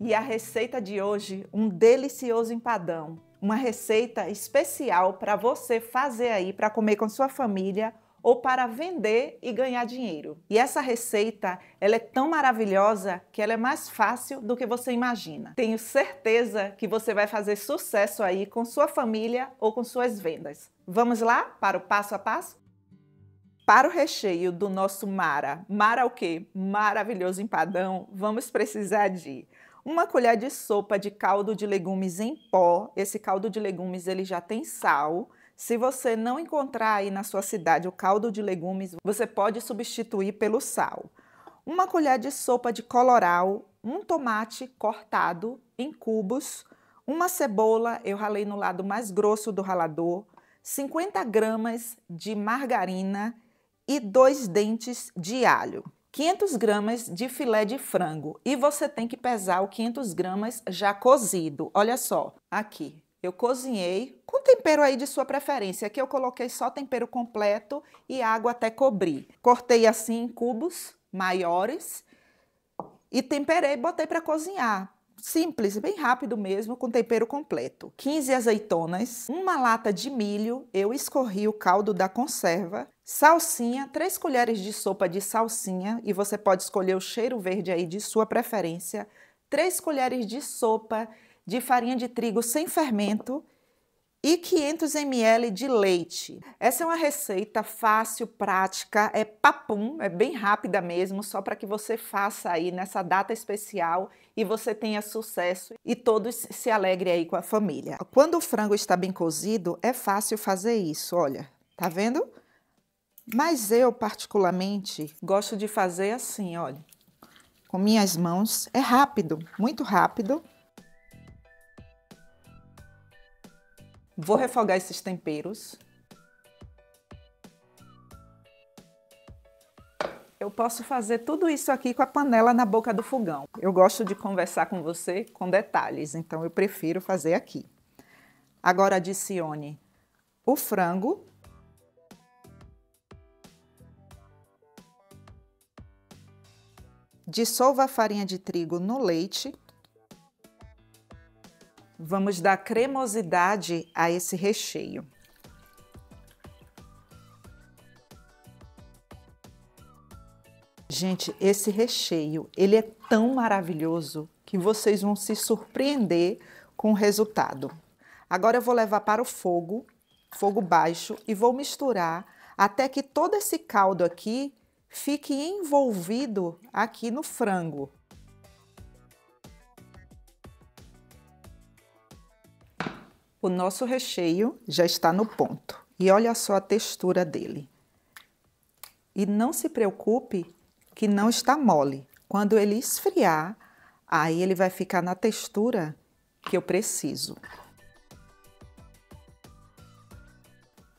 E a receita de hoje, um delicioso empadão, uma receita especial para você fazer aí para comer com sua família ou para vender e ganhar dinheiro. E essa receita, ela é tão maravilhosa que ela é mais fácil do que você imagina. Tenho certeza que você vai fazer sucesso aí com sua família ou com suas vendas. Vamos lá para o passo a passo? Para o recheio do nosso Mara, Mara o quê? Maravilhoso empadão, vamos precisar de uma colher de sopa de caldo de legumes em pó. Esse caldo de legumes ele já tem sal. Se você não encontrar aí na sua cidade o caldo de legumes, você pode substituir pelo sal. Uma colher de sopa de coloral, um tomate cortado em cubos, uma cebola, eu ralei no lado mais grosso do ralador, 50 gramas de margarina e dois dentes de alho. 500 gramas de filé de frango e você tem que pesar o 500 gramas já cozido. Olha só, aqui eu cozinhei com tempero aí de sua preferência. Aqui eu coloquei só tempero completo e água até cobrir. Cortei assim em cubos maiores e temperei, botei para cozinhar simples, bem rápido mesmo, com tempero completo. 15 azeitonas, uma lata de milho, eu escorri o caldo da conserva, salsinha, 3 colheres de sopa de salsinha, e você pode escolher o cheiro verde aí de sua preferência, 3 colheres de sopa de farinha de trigo sem fermento, e 500 ml de leite. Essa é uma receita fácil, prática, é papum, é bem rápida mesmo, só para que você faça aí nessa data especial e você tenha sucesso e todos se alegrem aí com a família. Quando o frango está bem cozido, é fácil fazer isso, olha, tá vendo? Mas eu, particularmente, gosto de fazer assim, olha, com minhas mãos, é rápido, muito rápido. Vou refogar esses temperos. Eu posso fazer tudo isso aqui com a panela na boca do fogão. Eu gosto de conversar com você com detalhes, então eu prefiro fazer aqui. Agora adicione o frango. Dissolva a farinha de trigo no leite Vamos dar cremosidade a esse recheio. Gente, esse recheio, ele é tão maravilhoso que vocês vão se surpreender com o resultado. Agora eu vou levar para o fogo, fogo baixo, e vou misturar até que todo esse caldo aqui fique envolvido aqui no frango. O nosso recheio já está no ponto. E olha só a textura dele. E não se preocupe que não está mole. Quando ele esfriar, aí ele vai ficar na textura que eu preciso.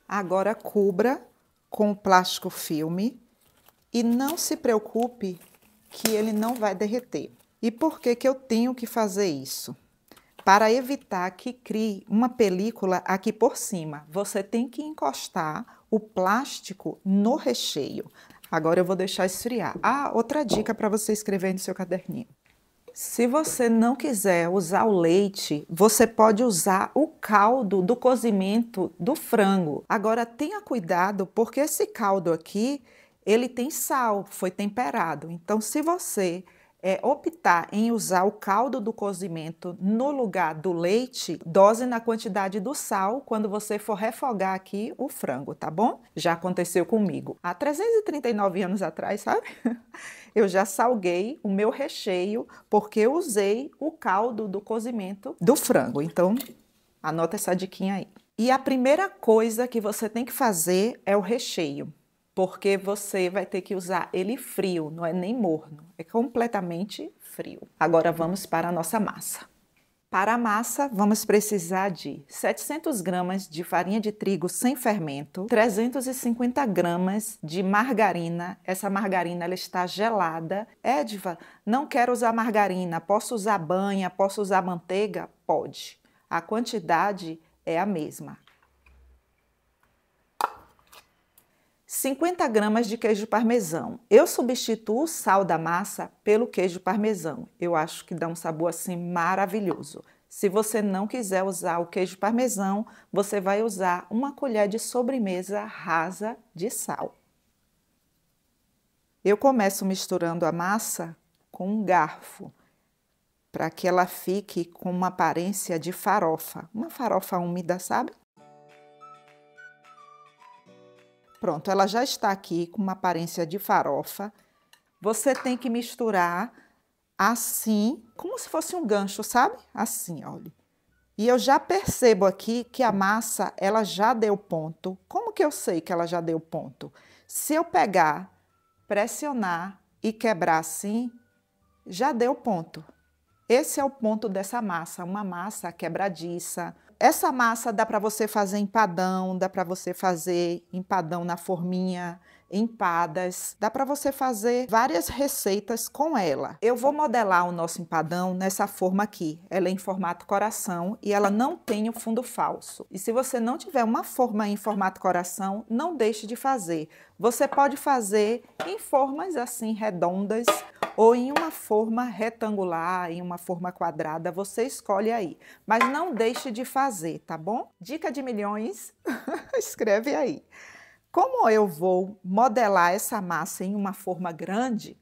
Agora cubra com plástico filme e não se preocupe que ele não vai derreter. E por que que eu tenho que fazer isso? para evitar que crie uma película aqui por cima. Você tem que encostar o plástico no recheio. Agora eu vou deixar esfriar. Ah, outra dica para você escrever no seu caderninho. Se você não quiser usar o leite, você pode usar o caldo do cozimento do frango. Agora tenha cuidado porque esse caldo aqui, ele tem sal, foi temperado. Então se você é, optar em usar o caldo do cozimento no lugar do leite, dose na quantidade do sal quando você for refogar aqui o frango, tá bom? Já aconteceu comigo. Há 339 anos atrás, sabe? Eu já salguei o meu recheio porque eu usei o caldo do cozimento do frango. Então, anota essa diquinha aí. E a primeira coisa que você tem que fazer é o recheio porque você vai ter que usar ele frio, não é nem morno, é completamente frio. Agora vamos para a nossa massa. Para a massa, vamos precisar de 700 gramas de farinha de trigo sem fermento, 350 gramas de margarina. Essa margarina ela está gelada. Edva, não quero usar margarina, posso usar banha, posso usar manteiga? Pode. A quantidade é a mesma. 50 gramas de queijo parmesão. Eu substituo o sal da massa pelo queijo parmesão. Eu acho que dá um sabor assim maravilhoso. Se você não quiser usar o queijo parmesão, você vai usar uma colher de sobremesa rasa de sal. Eu começo misturando a massa com um garfo para que ela fique com uma aparência de farofa, uma farofa úmida, sabe? Pronto, ela já está aqui com uma aparência de farofa. Você tem que misturar assim, como se fosse um gancho, sabe? Assim, olha. E eu já percebo aqui que a massa, ela já deu ponto. Como que eu sei que ela já deu ponto? Se eu pegar, pressionar e quebrar assim, já deu ponto. Esse é o ponto dessa massa, uma massa quebradiça. Essa massa dá para você fazer empadão, dá para você fazer empadão na forminha, empadas. Dá para você fazer várias receitas com ela. Eu vou modelar o nosso empadão nessa forma aqui. Ela é em formato coração e ela não tem o fundo falso. E se você não tiver uma forma em formato coração, não deixe de fazer. Você pode fazer em formas assim redondas ou em uma forma retangular, em uma forma quadrada, você escolhe aí. Mas não deixe de fazer, tá bom? Dica de milhões, escreve aí. Como eu vou modelar essa massa em uma forma grande,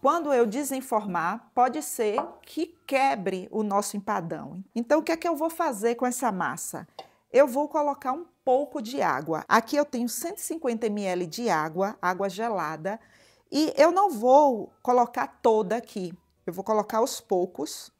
quando eu desenformar, pode ser que quebre o nosso empadão. Então, o que é que eu vou fazer com essa massa? Eu vou colocar um pouco de água. Aqui eu tenho 150 ml de água, água gelada, e eu não vou colocar toda aqui. Eu vou colocar aos poucos,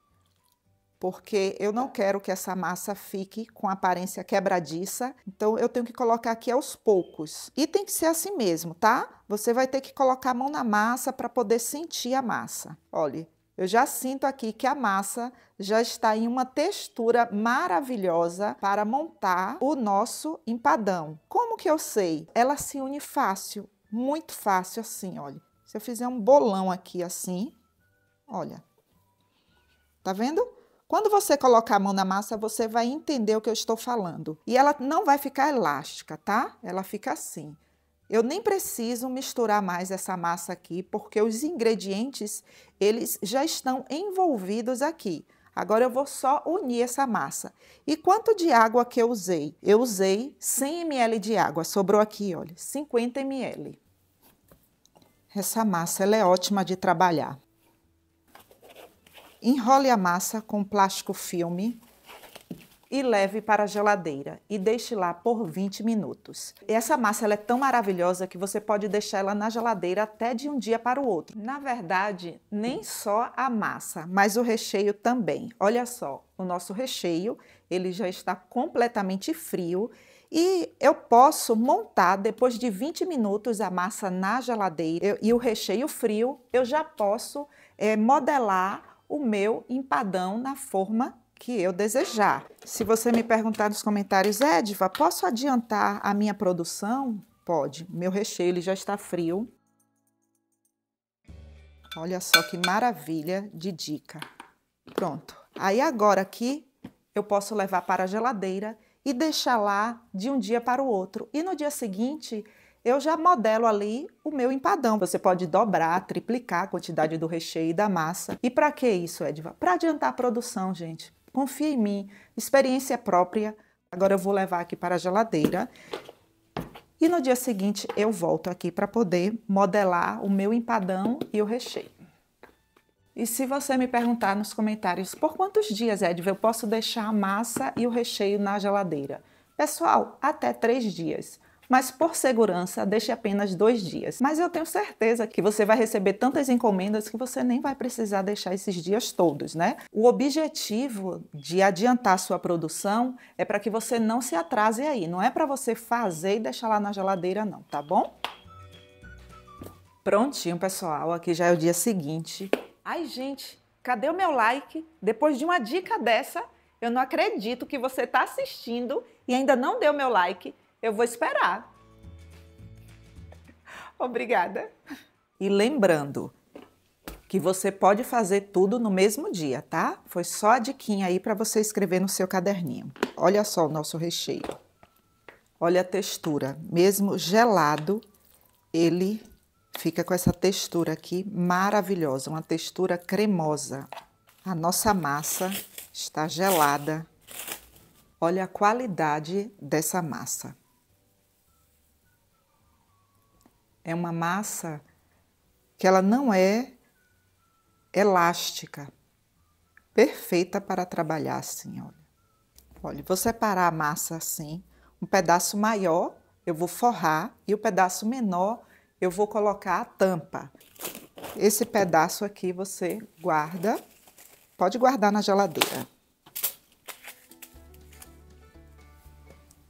porque eu não quero que essa massa fique com aparência quebradiça, então eu tenho que colocar aqui aos poucos. E tem que ser assim mesmo, tá? Você vai ter que colocar a mão na massa para poder sentir a massa. Olha, eu já sinto aqui que a massa já está em uma textura maravilhosa para montar o nosso empadão. Como que eu sei? Ela se une fácil, muito fácil assim, olha. Se eu fizer um bolão aqui assim, olha. Tá vendo? Quando você colocar a mão na massa, você vai entender o que eu estou falando. E ela não vai ficar elástica, tá? Ela fica assim. Eu nem preciso misturar mais essa massa aqui, porque os ingredientes, eles já estão envolvidos aqui. Agora eu vou só unir essa massa. E quanto de água que eu usei? Eu usei 100 ml de água, sobrou aqui, olha, 50 ml. Essa massa, ela é ótima de trabalhar. Enrole a massa com plástico filme e leve para a geladeira e deixe lá por 20 minutos. Essa massa é tão maravilhosa que você pode deixar ela na geladeira até de um dia para o outro. Na verdade, nem só a massa, mas o recheio também. Olha só, o nosso recheio, ele já está completamente frio e eu posso montar depois de 20 minutos a massa na geladeira eu, e o recheio frio, eu já posso é, modelar o meu empadão na forma que eu desejar. Se você me perguntar nos comentários, Edva, posso adiantar a minha produção? Pode, meu recheio ele já está frio. Olha só que maravilha de dica. Pronto. Aí agora aqui eu posso levar para a geladeira e deixar lá de um dia para o outro. E no dia seguinte eu já modelo ali o meu empadão. Você pode dobrar, triplicar a quantidade do recheio e da massa. E para que isso, Edva? Para adiantar a produção, gente. Confia em mim, experiência própria. Agora eu vou levar aqui para a geladeira. E no dia seguinte eu volto aqui para poder modelar o meu empadão e o recheio. E se você me perguntar nos comentários por quantos dias, Edva, eu posso deixar a massa e o recheio na geladeira? Pessoal, até três dias mas por segurança deixe apenas dois dias. Mas eu tenho certeza que você vai receber tantas encomendas que você nem vai precisar deixar esses dias todos, né? O objetivo de adiantar sua produção é para que você não se atrase aí, não é para você fazer e deixar lá na geladeira não, tá bom? Prontinho, pessoal, aqui já é o dia seguinte. Ai, gente, cadê o meu like? Depois de uma dica dessa, eu não acredito que você está assistindo e ainda não deu meu like. Eu vou esperar. Obrigada. E lembrando que você pode fazer tudo no mesmo dia, tá? Foi só a diquinha aí para você escrever no seu caderninho. Olha só o nosso recheio. Olha a textura, mesmo gelado, ele fica com essa textura aqui maravilhosa, uma textura cremosa. A nossa massa está gelada. Olha a qualidade dessa massa. é uma massa que ela não é elástica, perfeita para trabalhar assim, olha. Olha, vou separar a massa assim, um pedaço maior eu vou forrar e o pedaço menor eu vou colocar a tampa. Esse pedaço aqui você guarda, pode guardar na geladeira.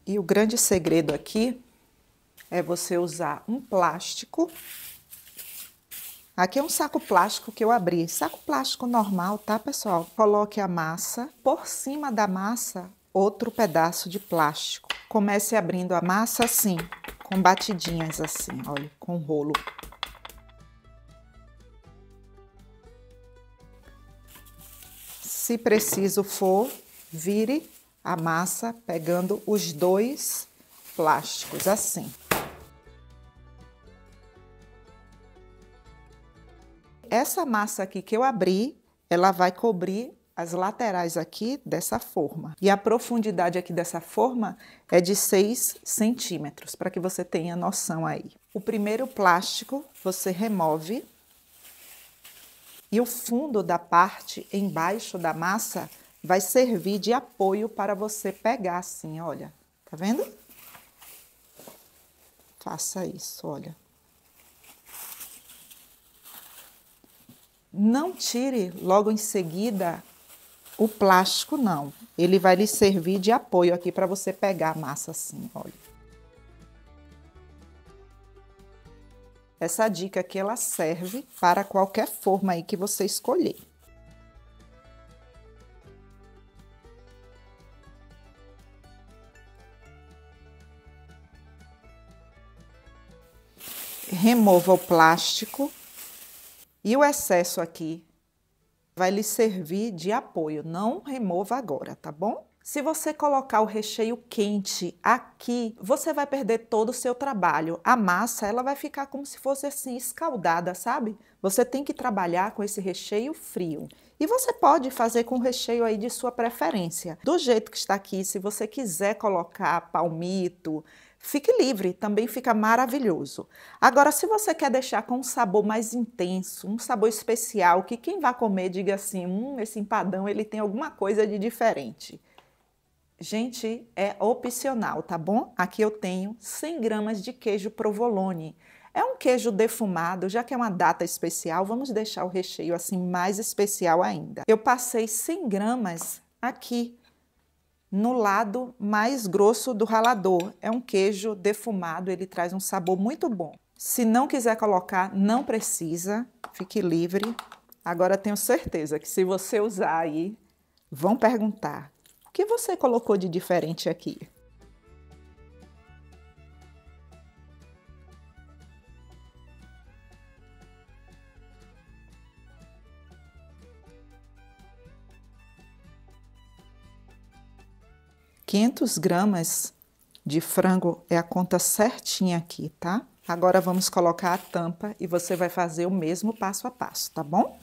E o grande segredo aqui é você usar um plástico. Aqui é um saco plástico que eu abri. Saco plástico normal, tá, pessoal? Coloque a massa. Por cima da massa, outro pedaço de plástico. Comece abrindo a massa assim, com batidinhas assim, olha, com rolo. Se preciso for, vire a massa pegando os dois plásticos assim. Essa massa aqui que eu abri, ela vai cobrir as laterais aqui dessa forma. E a profundidade aqui dessa forma é de 6 centímetros, para que você tenha noção aí. O primeiro plástico você remove e o fundo da parte embaixo da massa vai servir de apoio para você pegar assim, olha. Tá vendo? Faça isso, olha. Não tire logo em seguida o plástico, não. Ele vai lhe servir de apoio aqui para você pegar a massa assim, olha. Essa dica aqui ela serve para qualquer forma aí que você escolher. Remova o plástico e o excesso aqui vai lhe servir de apoio, não remova agora, tá bom? Se você colocar o recheio quente aqui, você vai perder todo o seu trabalho. A massa, ela vai ficar como se fosse assim, escaldada, sabe? Você tem que trabalhar com esse recheio frio. E você pode fazer com o recheio aí de sua preferência. Do jeito que está aqui, se você quiser colocar palmito, Fique livre, também fica maravilhoso. Agora, se você quer deixar com um sabor mais intenso, um sabor especial, que quem vai comer diga assim, hum, esse empadão ele tem alguma coisa de diferente. Gente, é opcional, tá bom? Aqui eu tenho 100 gramas de queijo provolone. É um queijo defumado, já que é uma data especial, vamos deixar o recheio assim mais especial ainda. Eu passei 100 gramas aqui no lado mais grosso do ralador. É um queijo defumado, ele traz um sabor muito bom. Se não quiser colocar, não precisa, fique livre. Agora tenho certeza que se você usar aí, vão perguntar: o que você colocou de diferente aqui? 500 gramas de frango é a conta certinha aqui, tá? Agora vamos colocar a tampa e você vai fazer o mesmo passo a passo, tá bom?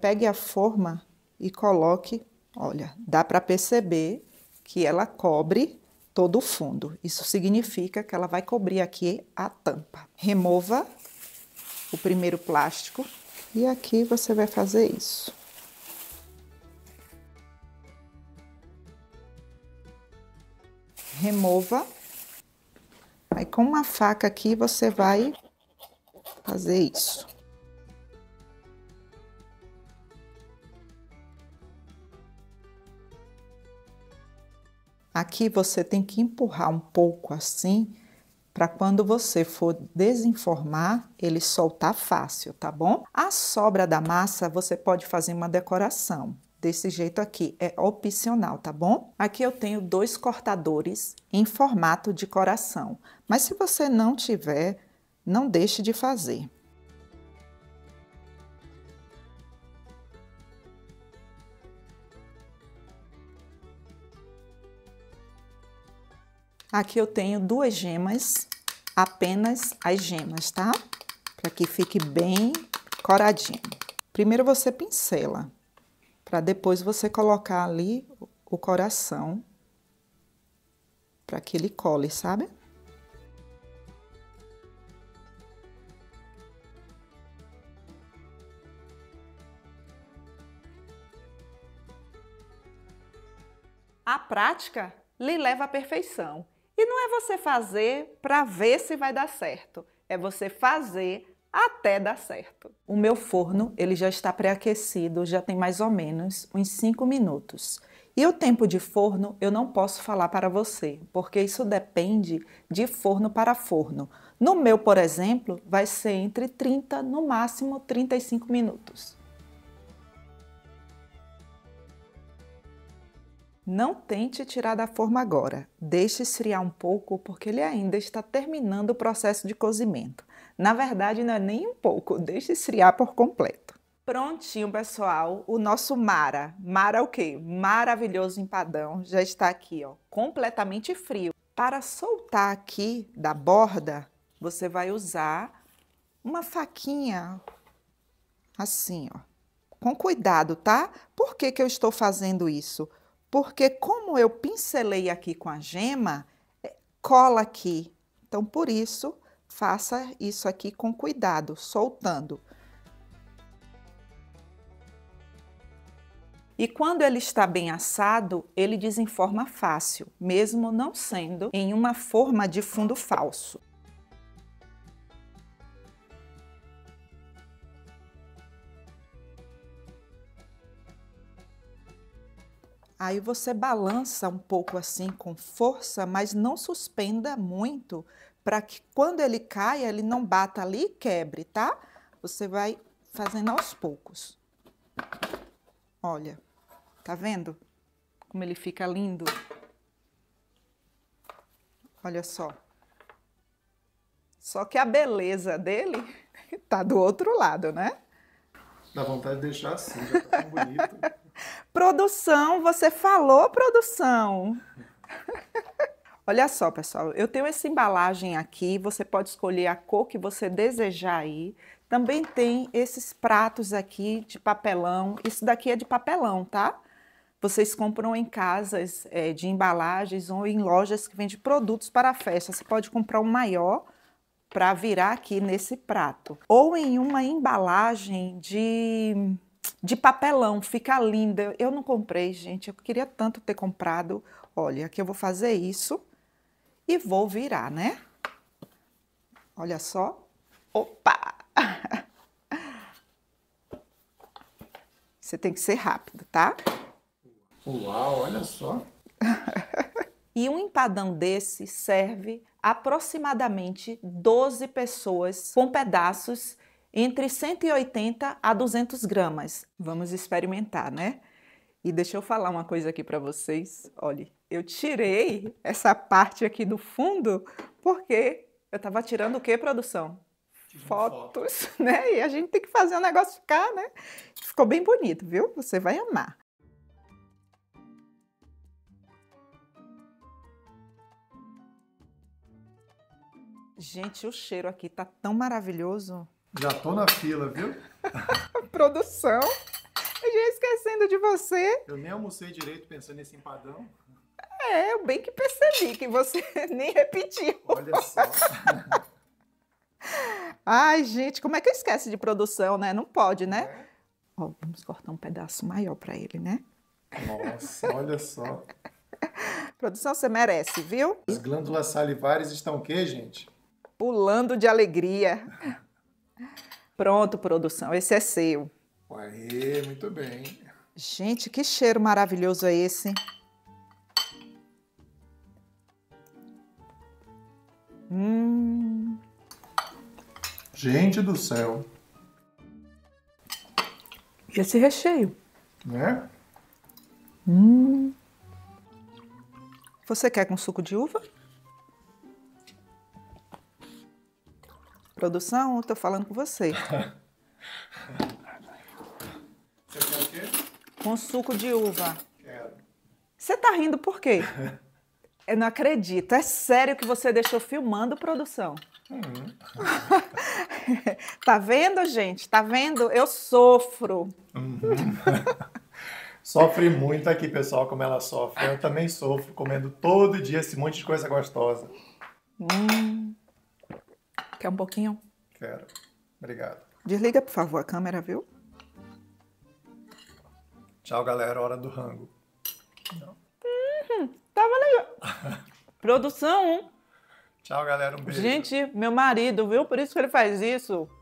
Pegue a forma e coloque, olha, dá para perceber que ela cobre todo o fundo. Isso significa que ela vai cobrir aqui a tampa. Remova o primeiro plástico e aqui você vai fazer isso. remova. Aí, com uma faca aqui, você vai fazer isso. Aqui você tem que empurrar um pouco assim, para quando você for desenformar, ele soltar fácil, tá bom? A sobra da massa você pode fazer uma decoração desse jeito aqui, é opcional, tá bom? Aqui eu tenho dois cortadores em formato de coração, mas se você não tiver, não deixe de fazer. Aqui eu tenho duas gemas, apenas as gemas, tá? Para que fique bem coradinho. Primeiro você pincela para depois você colocar ali o coração para que ele cole, sabe? A prática lhe leva à perfeição. E não é você fazer para ver se vai dar certo, é você fazer até dar certo. O meu forno, ele já está pré-aquecido, já tem mais ou menos uns 5 minutos. E o tempo de forno eu não posso falar para você, porque isso depende de forno para forno. No meu, por exemplo, vai ser entre 30 no máximo 35 minutos. Não tente tirar da forma agora. Deixe esfriar um pouco porque ele ainda está terminando o processo de cozimento. Na verdade, não é nem um pouco, deixa esfriar por completo. Prontinho, pessoal, o nosso Mara. Mara o quê? Maravilhoso empadão, já está aqui, ó, completamente frio. Para soltar aqui da borda, você vai usar uma faquinha assim, ó. Com cuidado, tá? Por que, que eu estou fazendo isso? Porque como eu pincelei aqui com a gema, é, cola aqui. Então, por isso, faça isso aqui com cuidado, soltando. E quando ele está bem assado, ele desenforma fácil, mesmo não sendo em uma forma de fundo falso. Aí você balança um pouco assim com força, mas não suspenda muito para que quando ele caia, ele não bata ali e quebre, tá? Você vai fazendo aos poucos. Olha, tá vendo como ele fica lindo? Olha só. Só que a beleza dele tá do outro lado, né? Dá vontade de deixar assim, já tá tão bonito. produção, você falou, produção. Olha só, pessoal, eu tenho essa embalagem aqui, você pode escolher a cor que você desejar aí. Também tem esses pratos aqui de papelão, isso daqui é de papelão, tá? Vocês compram em casas é, de embalagens ou em lojas que vendem produtos para festa. Você pode comprar um maior para virar aqui nesse prato. Ou em uma embalagem de de papelão, fica linda. Eu não comprei, gente, eu queria tanto ter comprado. Olha, aqui eu vou fazer isso e vou virar, né? Olha só. Opa! Você tem que ser rápido, tá? Uau, olha só. e um empadão desse serve aproximadamente 12 pessoas com pedaços entre 180 a 200 gramas. Vamos experimentar, né? E deixa eu falar uma coisa aqui para vocês. Olhe, eu tirei essa parte aqui do fundo porque eu estava tirando o que, produção? Fotos, foto. né? E a gente tem que fazer o negócio ficar, né? Ficou bem bonito, viu? Você vai amar. Gente, o cheiro aqui tá tão maravilhoso. Já tô na fila, viu? Produção, eu já esquecendo de você. Eu nem almocei direito pensando nesse empadão. É, eu bem que percebi que você nem repetiu. Olha só. Ai, gente, como é que eu esquece de produção, né? Não pode, né? É. Ó, vamos cortar um pedaço maior para ele, né? Nossa, olha só. Produção, você merece, viu? As glândulas salivares estão o quê, gente? Pulando de alegria. Pronto, produção, esse é seu. Aê, muito bem. Gente, que cheiro maravilhoso é esse. Gente do céu. E esse recheio? Né? Hum. Você quer com suco de uva? Produção, eu tô falando com você. Você quer o quê? Com suco de uva. Quero. Você tá rindo por quê? eu não acredito. É sério que você deixou filmando produção. Uhum. tá vendo, gente? Tá vendo? Eu sofro. Uhum. Sofro Sofre muito aqui, pessoal, como ela sofre. Eu também sofro comendo todo dia esse monte de coisa gostosa. Hum. Quer um pouquinho? Quero. Obrigado. Desliga, por favor, a câmera, viu? Tchau, galera. Hora do rango. Uhum. Tava legal. Produção Tchau, galera. Um beijo. Gente, meu marido, viu? Por isso que ele faz isso.